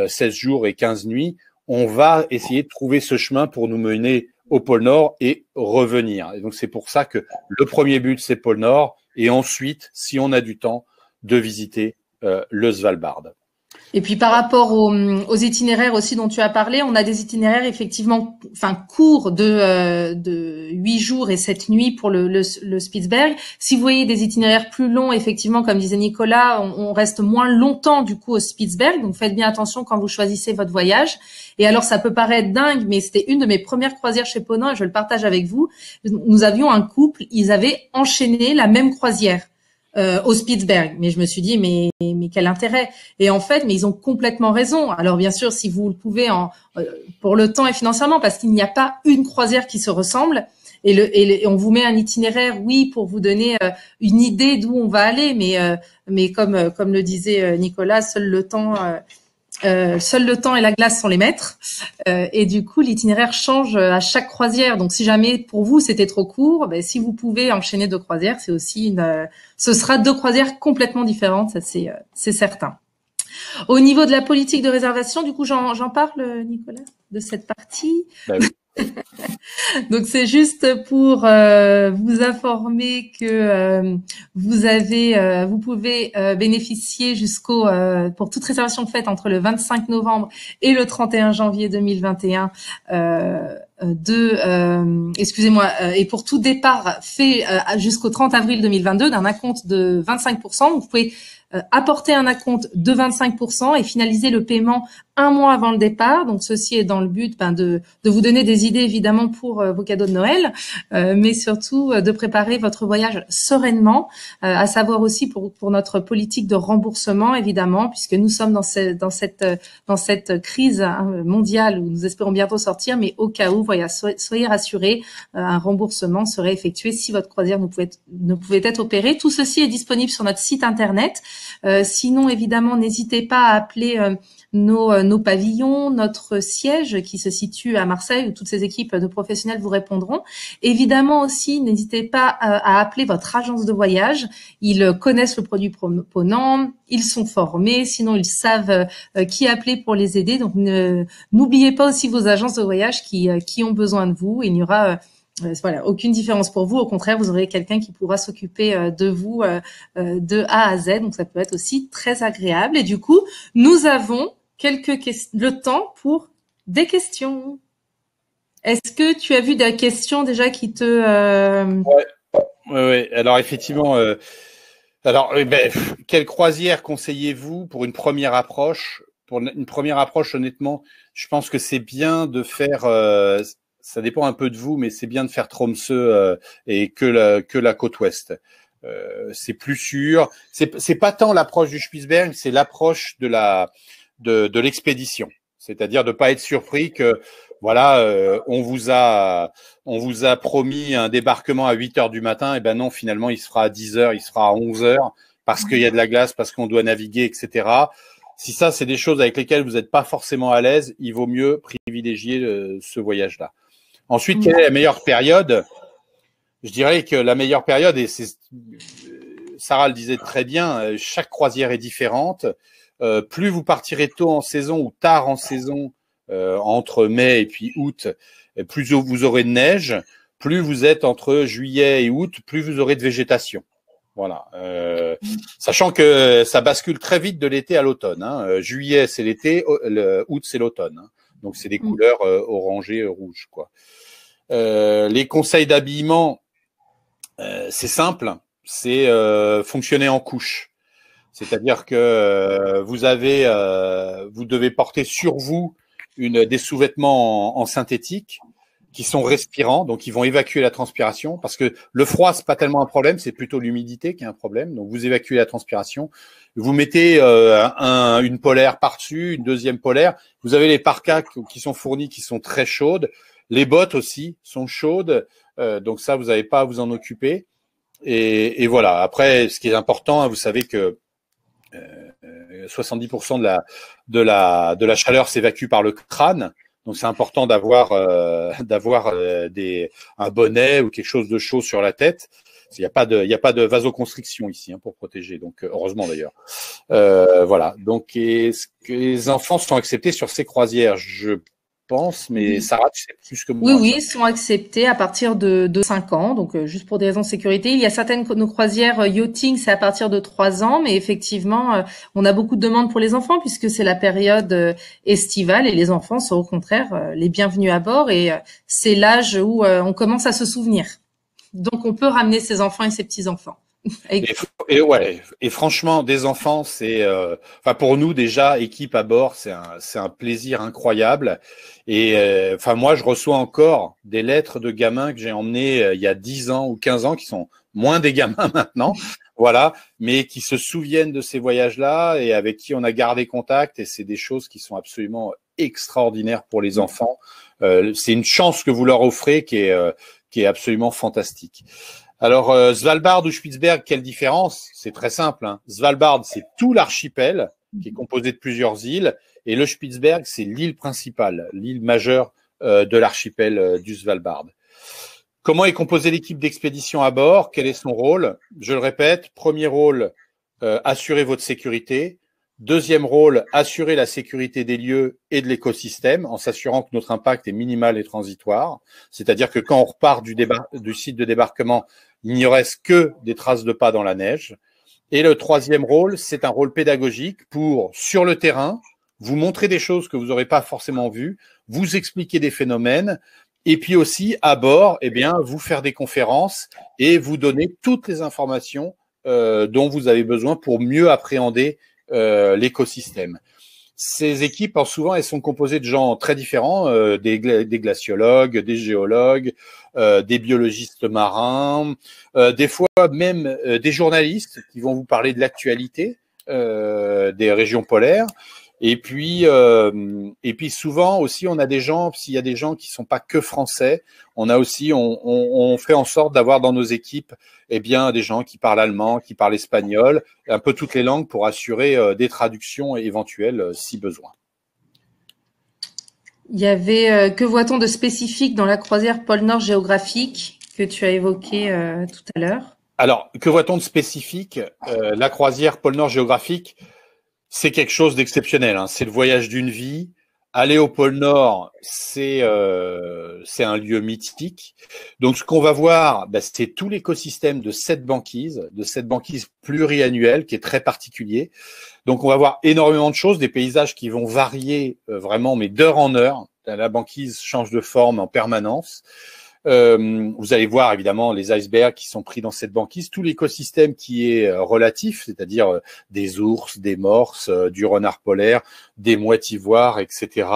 16 jours et 15 nuits, on va essayer de trouver ce chemin pour nous mener au pôle Nord et revenir. Et donc c'est pour ça que le premier but, c'est pôle Nord, et ensuite, si on a du temps, de visiter le Svalbard. Et puis par rapport aux, itinéraires aussi dont tu as parlé, on a des itinéraires effectivement, enfin courts de euh, de huit jours et sept nuits pour le, le, Spitzberg. Si vous voyez des itinéraires plus longs, effectivement, comme disait Nicolas, on, reste moins longtemps du coup au Spitzberg. Donc faites bien attention quand vous choisissez votre voyage. Et alors ça peut paraître dingue, mais c'était une de mes premières croisières chez Ponant et je le partage avec vous. Nous avions un couple, ils avaient enchaîné la même croisière euh, au Spitzberg. Mais je me suis dit, mais, mais quel intérêt Et en fait, mais ils ont complètement raison. Alors bien sûr, si vous le pouvez, en, euh, pour le temps et financièrement, parce qu'il n'y a pas une croisière qui se ressemble. Et, le, et, on vous met un itinéraire, oui, pour vous donner euh, une idée d'où on va aller. Mais, euh, mais comme, comme le disait Nicolas, seul le temps euh, seul le temps et la glace sont les maîtres. Euh, et du coup, l'itinéraire change euh, à chaque croisière. Donc, si jamais pour vous c'était trop court, ben, si vous pouvez enchaîner deux croisières, c'est aussi une, euh, ce sera deux croisières complètement différentes, ça c'est, c'est certain. Au niveau de la politique de réservation, du coup, j'en, j'en parle, Nicolas, de cette partie. Bah Donc c'est juste pour euh, vous informer que euh, vous avez, euh, vous pouvez bénéficier jusqu'au pour toute réservation faite entre le 25 novembre et le 31 janvier 2021 de, excusez-moi, et pour tout départ fait jusqu'au 30 avril 2022 d'un acompte de 25%. Vous pouvez euh, apporter un acompte de 25% et finaliser le paiement un mois avant le départ. Donc ceci est dans le but ben, de, de, vous donner des idées évidemment pour euh, vos cadeaux de Noël, euh, mais surtout de préparer votre voyage sereinement, à savoir aussi pour, pour notre politique de remboursement évidemment, puisque nous sommes dans, dans, cette, crise hein, mondiale où nous espérons bientôt sortir, mais au cas où, voyez, soyez rassurés, un remboursement serait effectué si votre croisière ne pouvait, ne pouvait être opérée. Tout ceci est disponible sur notre site internet. Euh, sinon, évidemment, n'hésitez pas à appeler euh, nos, euh, nos, pavillons, notre siège qui se situe à Marseille où toutes ces équipes de professionnels vous répondront. Évidemment aussi, n'hésitez pas à, appeler votre agence de voyage. Ils connaissent le produit proponent, ils sont formés, sinon ils savent qui appeler pour les aider. Donc n'oubliez pas aussi vos agences de voyage qui, qui ont besoin de vous. Il y aura euh, voilà, aucune différence pour vous. Au contraire, vous aurez quelqu'un qui pourra s'occuper euh, de vous euh, de A à Z. Donc ça peut être aussi très agréable. Et du coup, nous avons quelques le temps pour des questions. Est-ce que tu as vu des questions déjà qui te euh... ouais. Alors effectivement, alors ben, quelle croisière conseillez-vous pour une première approche Pour une première approche, honnêtement, je pense que c'est bien de faire. Euh ça dépend un peu de vous, mais c'est bien de faire Tromsø euh, et que la, que la côte ouest. Euh, c'est plus sûr. C'est pas tant l'approche du Spitzberg, c'est l'approche de la de, l'expédition. C'est-à-dire de pas être surpris que voilà, euh, on vous a on vous a promis un débarquement à 8 heures du matin, et eh ben non, finalement il se fera à 10 heures, il se fera à 11 heures parce qu'il y a de la glace, parce qu'on doit naviguer, etc. Si ça, c'est des choses avec lesquelles vous n'êtes pas forcément à l'aise, il vaut mieux privilégier ce voyage-là. Ensuite, mm. quelle est la meilleure période Je dirais que la meilleure période, et euh, Sarah le disait très bien, euh, chaque croisière est différente. Euh, plus vous partirez tôt en saison ou tard en saison, entre mai et puis août, plus vous aurez de neige. Plus vous êtes entre juillet et août, plus vous aurez de végétation. Voilà. sachant que ça bascule très vite de l'été à l'automne. Hein. juillet, c'est l'été, août, c'est l'automne. Hein. Donc, c'est des mmh. couleurs euh, orangées, euh, rouges. Quoi. Euh, les conseils d'habillement, c'est simple, c'est fonctionner en couche. C'est-à-dire que vous avez, vous devez porter sur vous une, des sous-vêtements en synthétique qui sont respirants, donc ils vont évacuer la transpiration, parce que le froid, c'est pas tellement un problème, c'est plutôt l'humidité qui est un problème. Donc vous évacuez la transpiration, vous mettez euh, une polaire par-dessus, une deuxième polaire, vous avez les parkas qui sont fournis, qui sont très chaudes, les bottes aussi sont chaudes, euh, donc ça, vous n'avez pas à vous en occuper. Et, voilà, après, ce qui est important, hein, vous savez que... 70% euh, de la, de, la, de la chaleur s'évacue par le crâne. Donc c'est important d'avoir euh, d'avoir euh, des un bonnet ou quelque chose de chaud sur la tête. Il n'y a pas de il y a pas de vasoconstriction ici hein, pour protéger. Donc euh, heureusement d'ailleurs. voilà. Donc est-ce que les enfants sont acceptés sur ces croisières Je oui. Oui, ils sont acceptés à partir de, de 5 ans, donc euh, juste pour des raisons de sécurité. Il y a certaines nos croisières euh, yachting, c'est à partir de 3 ans, mais effectivement, euh, on a beaucoup de demandes pour les enfants puisque c'est la période estivale et les enfants sont au contraire les bienvenus à bord et c'est l'âge où on commence à se souvenir. Donc on peut ramener ses enfants et ses petits-enfants. Et, ouais, et franchement, des enfants, c'est, euh, pour nous déjà, équipe à bord, c'est un, c'est un plaisir incroyable. Et euh, enfin moi, je reçois encore des lettres de gamins que j'ai emmenés euh, il y a 10 ans ou 15 ans, qui sont moins des gamins maintenant, voilà, mais qui se souviennent de ces voyages-là et avec qui on a gardé contact. Et c'est des choses qui sont absolument extraordinaires pour les enfants. c'est une chance que vous leur offrez qui est, qui est absolument fantastique. Alors, euh, Svalbard ou Spitzberg, quelle différence C'est très simple. Hein. Svalbard, c'est tout l'archipel qui est composé de plusieurs îles, et le Spitzberg, c'est l'île principale, l'île majeure euh, de l'archipel euh, du Svalbard. Comment est composée l'équipe d'expédition à bord Quel est son rôle Je le répète, premier rôle, assurer votre sécurité. Deuxième rôle, assurer la sécurité des lieux et de l'écosystème en s'assurant que notre impact est minimal et transitoire. C'est-à-dire que quand on repart du, site de débarquement, il n'y reste que des traces de pas dans la neige. Et le troisième rôle, c'est un rôle pédagogique pour, sur le terrain, vous montrer des choses que vous n'aurez pas forcément vues, vous expliquer des phénomènes, et puis aussi à bord, eh bien, vous faire des conférences et vous donner toutes les informations euh, dont vous avez besoin pour mieux appréhender euh, l'écosystème. Ces équipes, souvent, elles sont composées de gens très différents, euh, des, glaciologues, des géologues, euh, des biologistes marins, des fois même des journalistes qui vont vous parler de l'actualité des régions polaires. Et puis, euh, et puis souvent aussi, on a des gens, s'il y a des gens qui sont pas que français, on a aussi, on, on, on fait en sorte d'avoir dans nos équipes, eh bien, des gens qui parlent allemand, qui parlent espagnol, un peu toutes les langues pour assurer euh, des traductions éventuelles euh, si besoin. Il y avait euh, que voit-on de spécifique dans la croisière pôle Nord géographique que tu as évoqué tout à l'heure Alors, que voit-on de spécifique La croisière pôle Nord géographique c'est quelque chose d'exceptionnel. Hein. C'est le voyage d'une vie. Aller au pôle Nord, c'est euh, un lieu mythique. Donc, ce qu'on va voir, bah, c'est tout l'écosystème de cette banquise, de cette banquise pluriannuelle qui est très particulier. Donc, on va voir énormément de choses, des paysages qui vont varier euh, vraiment, mais d'heure en heure. La banquise change de forme en permanence. Euh, vous allez voir évidemment les icebergs qui sont pris dans cette banquise, tout l'écosystème qui est euh, relatif, c'est-à-dire euh, des ours, des morses, euh, du renard polaire, des moitivoires, etc.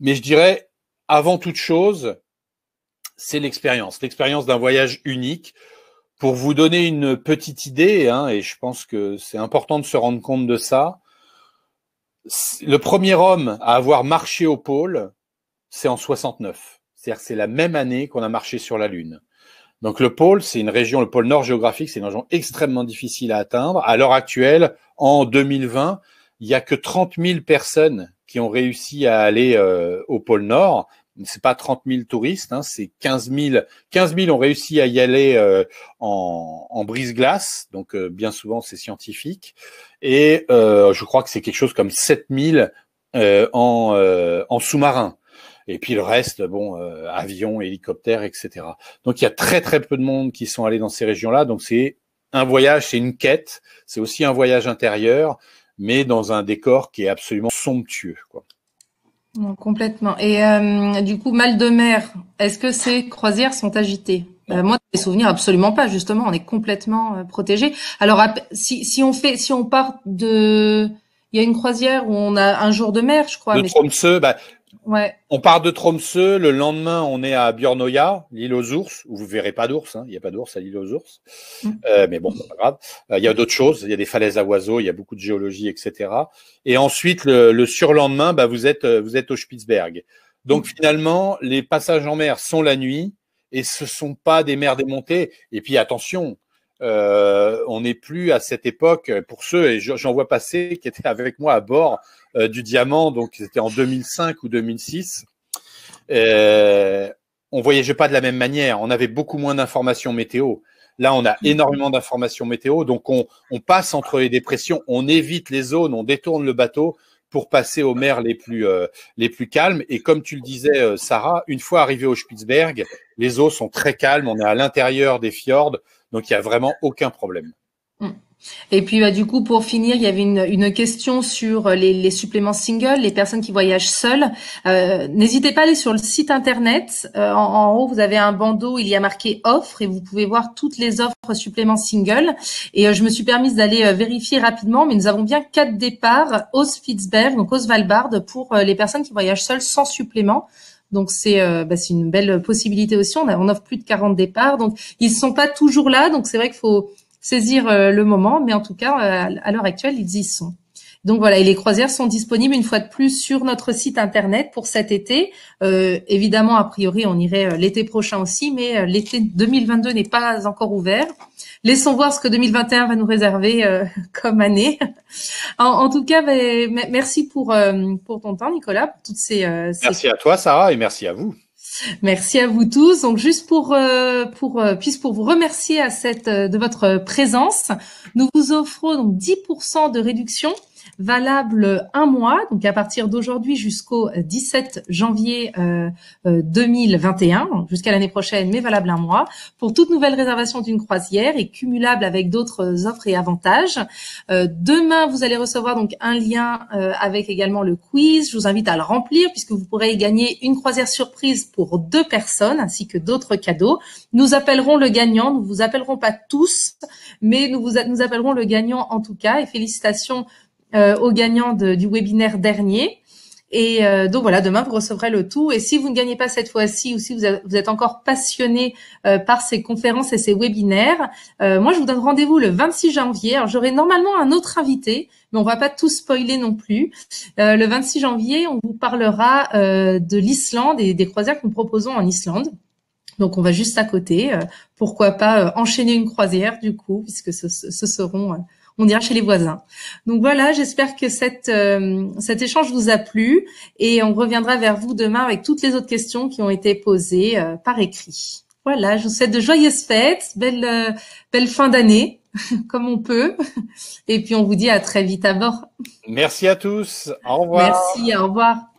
Mais je dirais, avant toute chose, c'est l'expérience, l'expérience d'un voyage unique. Pour vous donner une petite idée, hein, et je pense que c'est important de se rendre compte de ça, le premier homme à avoir marché au pôle, c'est en 69. C'est-à-dire c'est la même année qu'on a marché sur la Lune. Donc le pôle, c'est une région, le pôle nord géographique, c'est une région extrêmement difficile à atteindre. À l'heure actuelle, en 2020, il n'y a que 30 000 personnes qui ont réussi à aller euh, au pôle nord. Ce n'est pas 30 000 touristes, hein, c'est 15 000. 15 000 ont réussi à y aller euh, en, brise-glace, donc euh, bien souvent c'est scientifique. Et je crois que c'est quelque chose comme 7 000 en sous-marin. Et puis le reste, bon, euh, avion, hélicoptère, etc. Donc il y a très très peu de monde qui sont allés dans ces régions-là. Donc c'est un voyage, c'est une quête, c'est aussi un voyage intérieur, mais dans un décor qui est absolument somptueux. Quoi. complètement. Et euh, du coup, mal de mer, est-ce que ces croisières sont agitées euh, moi, les souvenirs, absolument pas. Justement, on est complètement euh, protégés. protégé. Alors, si, si, on fait, si on part de, il y a une croisière où on a un jour de mer, je crois. De mais... Tromsø, bah, on part de Tromsø, le lendemain on est à Björnoya, l'île aux ours, où vous verrez pas d'ours, hein. il n'y a pas d'ours à l'île aux ours, mm. euh, mais bon, pas grave. Euh, il y a d'autres choses, il y a des falaises à oiseaux, il y a beaucoup de géologie, etc. Et ensuite le, surlendemain, bah, vous êtes euh, vous êtes au Spitzberg. Donc mm. finalement, les passages en mer sont la nuit et ce sont pas des mers démontées. Et puis attention, euh, on n'est plus à cette époque, pour ceux, et j'en vois passer, qui étaient avec moi à bord euh, du Diamant, donc c'était en 2005 ou 2006, On euh, on voyageait pas de la même manière, on avait beaucoup moins d'informations météo. Là, on a mmh. énormément d'informations météo, donc on, passe entre les dépressions, on évite les zones, on détourne le bateau pour passer aux mers les plus, calmes. Et comme tu le disais, Sarah, une fois arrivé au Spitzberg, les eaux sont très calmes, on est à l'intérieur des fjords, donc il n'y a vraiment aucun problème. Hmm. Et puis bah, du coup, pour finir, il y avait une, une question sur les, suppléments singles, les personnes qui voyagent seules. Euh, n'hésitez pas à aller sur le site internet. Euh, en, haut, vous avez un bandeau, il y a marqué offres et vous pouvez voir toutes les offres suppléments single. Et euh, je me suis permise d'aller vérifier rapidement, mais nous avons bien quatre départs, Spitzberg, donc Svalbard, pour les personnes qui voyagent seules sans supplément. Donc euh, bah, c'est une belle possibilité aussi. On, a, offre plus de 40 départs, donc ils sont pas toujours là. Donc c'est vrai qu'il faut saisir euh, le moment, mais en tout cas euh, à l'heure actuelle ils y sont. Donc voilà, et les croisières sont disponibles une fois de plus sur notre site internet pour cet été. Euh, évidemment, a priori, on irait euh, l'été prochain aussi, mais euh, l'été 2022 n'est pas encore ouvert. Laissons voir ce que 2021 va nous réserver comme année. En, tout cas, ben, merci pour, pour ton temps, Nicolas, toutes ces, Merci à toi, Sarah, et merci à vous. Merci à vous tous. Donc juste pour pour pour vous remercier à cette de votre présence, nous vous offrons donc 10% de réduction valable un mois, donc à partir d'aujourd'hui jusqu'au 17 janvier 2021, euh, euh, jusqu'à l'année prochaine, mais valable un mois, pour toute nouvelle réservation d'une croisière et cumulable avec d'autres offres et avantages. Euh, demain, vous allez recevoir donc un lien avec également le quiz. Je vous invite à le remplir puisque vous pourrez gagner une croisière surprise pour deux personnes ainsi que d'autres cadeaux. Nous appellerons le gagnant. Nous vous appellerons pas tous, mais nous vous nous appellerons le gagnant en tout cas. Et félicitations euh, aux gagnants du webinaire dernier. Et euh, donc voilà, demain vous recevrez le tout. Et si vous ne gagnez pas cette fois-ci, ou si vous, êtes encore passionné euh, par ces conférences et ces webinaires, moi je vous donne rendez-vous le 26 janvier. j'aurai normalement un autre invité, mais on va pas tout spoiler non plus. le 26 janvier, on vous parlera de l'Islande et des croisières que nous proposons en Islande. Donc on va juste à côté. pourquoi pas enchaîner une croisière du coup, puisque ce, ce seront on dirait chez les voisins. Donc voilà, j'espère que cette, euh, cet échange vous a plu et on reviendra vers vous demain avec toutes les autres questions qui ont été posées euh, par écrit. Voilà, je vous souhaite de joyeuses fêtes, belle, euh, belle fin d'année, comme on peut. Et puis on vous dit à très vite à bord. Merci à tous. Au revoir. Merci, au revoir.